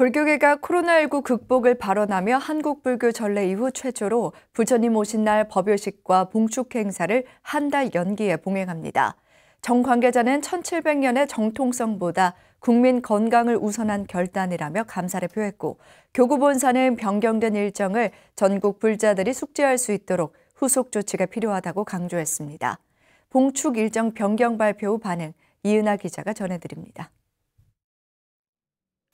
불교계가 코로나19 극복을 발언하며 한국불교 전례 이후 최초로 부처님 오신 날 법요식과 봉축 행사를 한 달 연기에 봉행합니다. 정 관계자는 1700년의 정통성보다 국민 건강을 우선한 결단이라며 감사를 표했고 교구본사는 변경된 일정을 전국 불자들이 숙지할 수 있도록 후속 조치가 필요하다고 강조했습니다. 봉축 일정 변경 발표 후 반응 이은하 기자가 전해드립니다.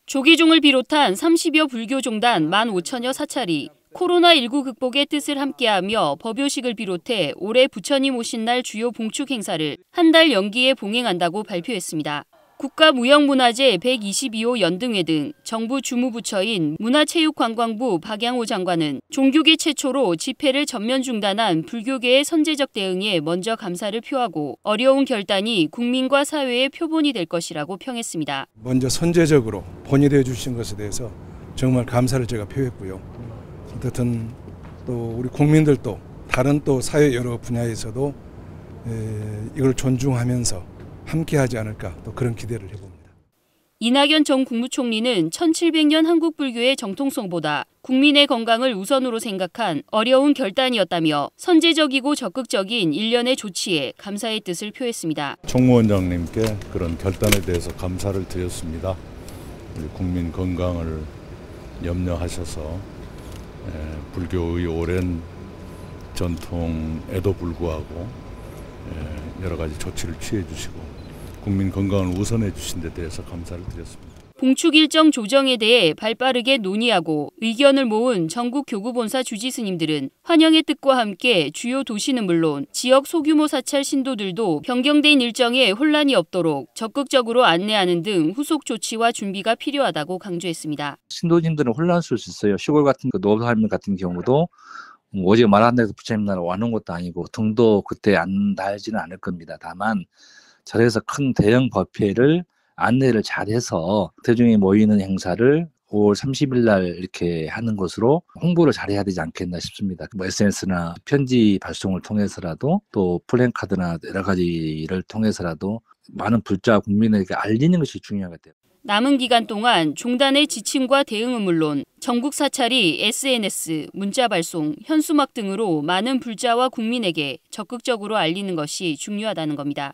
조기종을 비롯한 30여 불교 종단 15,000여 사찰이 코로나19 극복의 뜻을 함께하며 법요식을 비롯해 올해 부처님 오신 날 주요 봉축 행사를 한 달 연기에 봉행한다고 발표했습니다. 국가무형문화재 122호 연등회 등 정부 주무부처인 문화체육관광부 박양호 장관은 종교계 최초로 집회를 전면 중단한 불교계의 선제적 대응에 먼저 감사를 표하고 어려운 결단이 국민과 사회의 표본이 될 것이라고 평했습니다. 먼저 선제적으로 본의되어 주신 것에 대해서 정말 감사를 제가 표했고요. 어쨌든 또 우리 국민들도 다른 또 사회 여러 분야에서도 이걸 존중하면서 함께하지 않을까 또 그런 기대를 해봅니다. 이낙연 전 국무총리는 1700년 한국 불교의 정통성보다 국민의 건강을 우선으로 생각한 어려운 결단이었다며 선제적이고 적극적인 일련의 조치에 감사의 뜻을 표했습니다. 총무원장님께 그런 결단에 대해서 감사를 드렸습니다. 국민 건강을 염려하셔서 불교의 오랜 전통에도 불구하고 예, 여러 가지 조치를 취해 주시고 국민 건강을 우선해 주신 데 대해서 감사를 드렸습니다. 봉축 일정 조정에 대해 발빠르게 논의하고 의견을 모은 전국 교구본사 주지스님들은 환영의 뜻과 함께 주요 도시는 물론 지역 소규모 사찰 신도들도 변경된 일정에 혼란이 없도록 적극적으로 안내하는 등 후속 조치와 준비가 필요하다고 강조했습니다. 신도님들은 혼란스러울 수 있어요. 시골 같은 그 노업 삶 같은 경우도 오직 말한다 서 부처님 나라 와는 것도 아니고 등도 그때 안 달지는 않을 겁니다. 다만 절에서 큰 대형 법회를 안내를 잘해서 대중이 모이는 행사를 5월 30일 날 이렇게 하는 것으로 홍보를 잘해야 되지 않겠나 싶습니다. 뭐 SNS나 편지 발송을 통해서라도 또 플랜카드나 여러 가지를 통해서라도 많은 불자 국민에게 알리는 것이 중요하겠대요 남은 기간 동안 종단의 지침과 대응은 물론 전국 사찰이 SNS, 문자 발송, 현수막 등으로 많은 불자와 국민에게 적극적으로 알리는 것이 중요하다는 겁니다.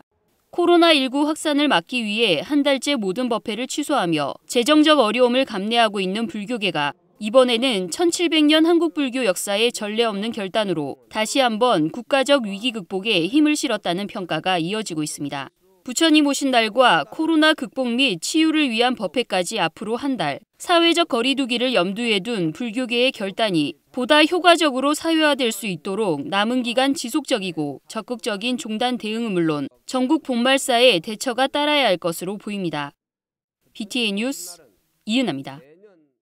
코로나19 확산을 막기 위해 한 달째 모든 법회를 취소하며 재정적 어려움을 감내하고 있는 불교계가 이번에는 1700년 한국 불교 역사에 전례 없는 결단으로 다시 한번 국가적 위기 극복에 힘을 실었다는 평가가 이어지고 있습니다. 부처님 오신 날과 코로나 극복 및 치유를 위한 법회까지 앞으로 한 달, 사회적 거리두기를 염두에 둔 불교계의 결단이 보다 효과적으로 사회화될 수 있도록 남은 기간 지속적이고 적극적인 종단 대응은 물론 전국 본말사의 대처가 따라야 할 것으로 보입니다. BTN 뉴스 이은아입니다.